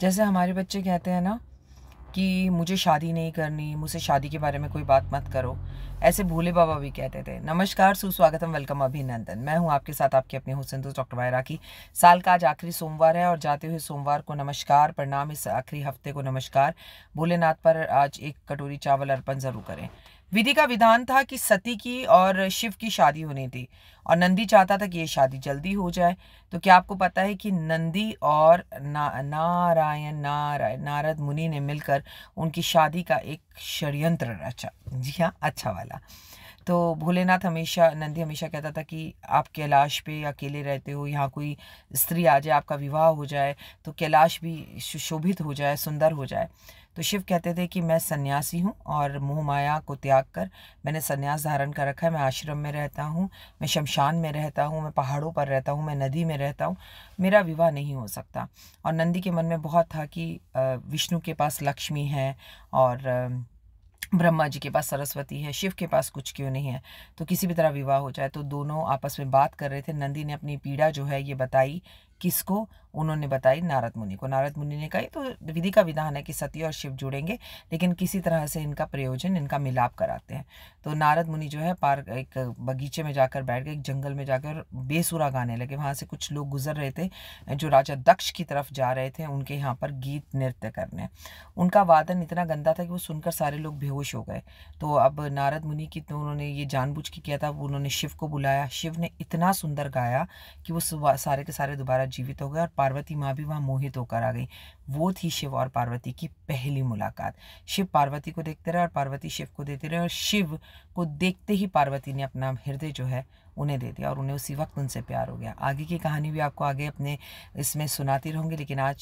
जैसे हमारे बच्चे कहते हैं ना कि मुझे शादी नहीं करनी मुझसे शादी के बारे में कोई बात मत करो ऐसे भोले बाबा भी कहते थे नमस्कार सुस्वागतम वेलकम अभिनंदन मैं हूं आपके साथ आपके अपने हुसैन दोस्त डॉक्टर वायरा की साल का आज आखिरी सोमवार है और जाते हुए सोमवार को नमस्कार प्रणाम इस आखिरी हफ्ते को नमस्कार भोलेनाथ पर आज एक कटोरी चावल अर्पण ज़रूर करें विधि का विधान था कि सती की और शिव की शादी होनी थी और नंदी चाहता था कि ये शादी जल्दी हो जाए तो क्या आपको पता है कि नंदी और ना नारायण नारायण नारद मुनि ने मिलकर उनकी शादी का एक षड्यंत्र रचा जी हाँ अच्छा वाला तो भोलेनाथ हमेशा नंदी हमेशा कहता था कि आप कैलाश पे अकेले रहते हो यहाँ कोई स्त्री आ जाए आपका विवाह हो जाए तो कैलाश भी सुशोभित हो जाए सुंदर हो जाए तो शिव कहते थे कि मैं सन्यासी हूँ और मोह माया को त्याग कर मैंने सन्यास धारण कर रखा है मैं आश्रम में रहता हूँ मैं शमशान में रहता हूँ मैं पहाड़ों पर रहता हूँ मैं नदी में रहता हूँ मेरा विवाह नहीं हो सकता और नंदी के मन में बहुत था कि विष्णु के पास लक्ष्मी है और ब्रह्मा जी के पास सरस्वती है शिव के पास कुछ क्यों नहीं है तो किसी भी तरह विवाह हो जाए तो दोनों आपस में बात कर रहे थे नंदी ने अपनी पीड़ा जो है ये बताई किसको उन्होंने बताई नारद मुनि को नारद मुनि ने कही तो विधि का विधान है कि सती और शिव जुड़ेंगे लेकिन किसी तरह से इनका प्रयोजन इनका मिलाप कराते हैं तो नारद मुनि जो है पार्क एक बगीचे में जाकर बैठ गए एक जंगल में जाकर बेसुरा गाने लगे वहाँ से कुछ लोग गुजर रहे थे जो राजा दक्ष की तरफ जा रहे थे उनके यहाँ पर गीत नृत्य करने उनका वादन इतना गंदा था कि वो सुनकर सारे लोग बेहोश हो गए तो अब नारद मुनि की तो उन्होंने ये जानबूझ के किया था उन्होंने शिव को बुलाया शिव ने इतना सुंदर गाया कि वो सारे के सारे दोबारा जीवित हो गए और पार्वती माँ भी वहाँ मोहित होकर आ गई वो थी शिव और पार्वती की पहली मुलाकात शिव पार्वती को देखते रहे और पार्वती शिव को देते रहे और शिव को देखते ही पार्वती ने अपना हृदय जो है उन्हें दे दिया और उन्हें उसी वक्त उनसे प्यार हो गया आगे की कहानी भी आपको आगे अपने इसमें सुनाती रहूँगी लेकिन आज